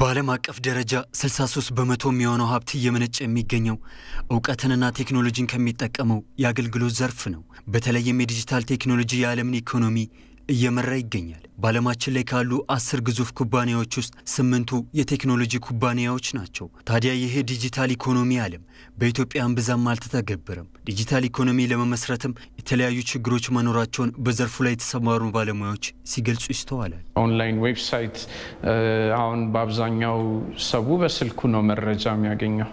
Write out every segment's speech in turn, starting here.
በዓለም አቀፍ ደረጃ 63 በመቶ የሚሆነው ሀብት እየመነጨ የሚገኘው እውቀትንና ቴክኖሎጂን ከሚጠቀመው የአገልግሎት ዘርፍ ነው። በተለይም የዲጂታል ቴክኖሎጂ የዓለምን ኢኮኖሚ እየመራ ይገኛል። በዓለማችን ላይ ካሉ አስር ግዙፍ ኩባንያዎች ውስጥ ስምንቱ የቴክኖሎጂ ኩባንያዎች ናቸው። ታዲያ ይሄ ዲጂታል ኢኮኖሚ ዓለም በኢትዮጵያን ብዛም አልተተገበረም። ዲጂታል ኢኮኖሚ ለመመስረትም የተለያዩ ችግሮች መኖራቸውን በዘርፉ ላይ የተሰማሩ ባለሙያዎች ሲገልጹ ይስተዋላል። ኦንላይን ዌብሳይት አሁን በአብዛኛው ሰው በስልኩ ነው መረጃ የሚያገኘው።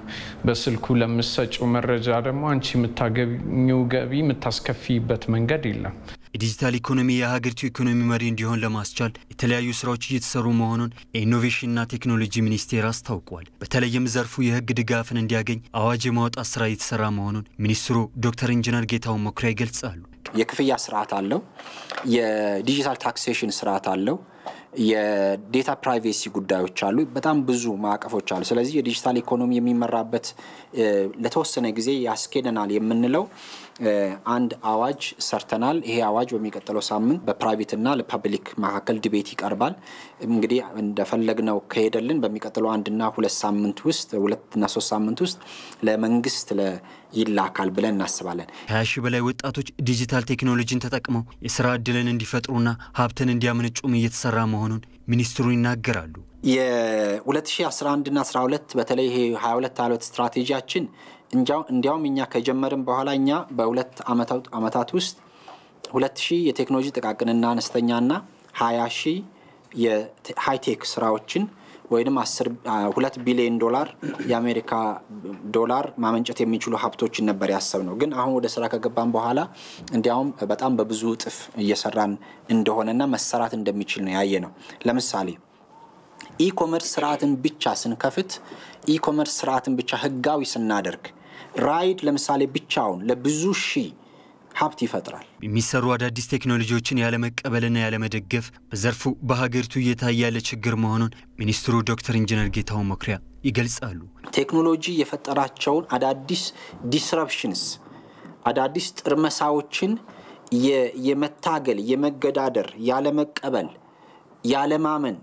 በስልኩ ለምሰጩ መረጃ ደግሞ አንቺ የምታገኙ ገቢ የምታስከፊበት መንገድ የለም። የዲጂታል ኢኮኖሚ የሀገሪቱ ኢኮኖሚ መሪ እንዲሆን ለማስቻል የተለያዩ ስራዎች እየተሰሩ መሆኑን የኢኖቬሽንና ቴክኖሎጂ ሚኒስቴር አስታውቋል። በተለይም ዘርፉ የህግ ድጋፍን እንዲያገኝ አዋጅ የማውጣት ስራ እየተሰራ መሆኑን ሚኒስትሩ ዶክተር ኢንጂነር ጌታሁን መኩሪያ ይገልጻሉ። የክፍያ ስርዓት አለው፣ የዲጂታል ታክሴሽን ስርዓት አለው፣ የዴታ ፕራይቬሲ ጉዳዮች አሉ። በጣም ብዙ ማዕቀፎች አሉ። ስለዚህ የዲጂታል ኢኮኖሚ የሚመራበት ለተወሰነ ጊዜ ያስኬደናል የምንለው አንድ አዋጅ ሰርተናል። ይሄ አዋጅ በሚቀጥለው ሳምንት በፕራይቬትና ለፐብሊክ መካከል ዲቤት ይቀርባል። እንግዲህ እንደፈለግነው ከሄደልን በሚቀጥለው አንድና ሁለት ሳምንት ውስጥ ሁለትና ሶስት ሳምንት ውስጥ ለመንግስት ይላካል ብለን እናስባለን። ከሀያ ሺህ በላይ ወጣቶች ዲጂታል ቴክኖሎጂን ተጠቅመው የስራ እድልን እንዲፈጥሩና ሀብትን እንዲያመነጩም እየተሰራ መሆኑን ሚኒስትሩ ይናገራሉ። የ2011ና 12 በተለይ ይሄ 22 22 ስትራቴጂያችን እንዲያውም እኛ ከጀመርን በኋላ እኛ በሁለት ዓመታት ውስጥ ሁለት ሺህ የቴክኖሎጂ ጥቃቅንና አነስተኛና ሀያ ሺህ የሃይቴክ ስራዎችን ወይም ሁለት ቢሊዮን ዶላር የአሜሪካ ዶላር ማመንጨት የሚችሉ ሀብቶችን ነበር ያሰብ ነው። ግን አሁን ወደ ስራ ከገባን በኋላ እንዲያውም በጣም በብዙ እጥፍ እየሰራን እንደሆነና መሰራት እንደሚችል ነው ያየ ነው። ለምሳሌ ኢኮመርስ ስርዓትን ብቻ ስንከፍት ኢኮመርስ ስርዓትን ብቻ ህጋዊ ስናደርግ ራይድ ለምሳሌ ብቻውን ለብዙ ሺህ ሀብት ይፈጥራል። የሚሰሩ አዳዲስ ቴክኖሎጂዎችን ያለመቀበልና ያለመደገፍ በዘርፉ በሀገሪቱ እየታየ ያለ ችግር መሆኑን ሚኒስትሩ ዶክተር ኢንጂነር ጌታሁን መኩሪያ ይገልጻሉ። ቴክኖሎጂ የፈጠራቸውን አዳዲስ ዲስረፕሽንስ አዳዲስ ጥርመሳዎችን የመታገል፣ የመገዳደር፣ ያለመቀበል፣ ያለማመን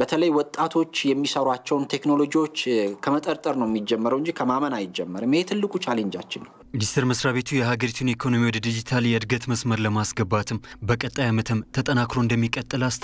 በተለይ ወጣቶች የሚሰሯቸውን ቴክኖሎጂዎች ከመጠርጠር ነው የሚጀመረው እንጂ ከማመን አይጀመርም። ይሄ ትልቁ ቻሌንጃችን ነው። ሚኒስቴር መስሪያ ቤቱ የሀገሪቱን ኢኮኖሚ ወደ ዲጂታል የእድገት መስመር ለማስገባትም በቀጣይ ዓመትም ተጠናክሮ እንደሚቀጥል አስታ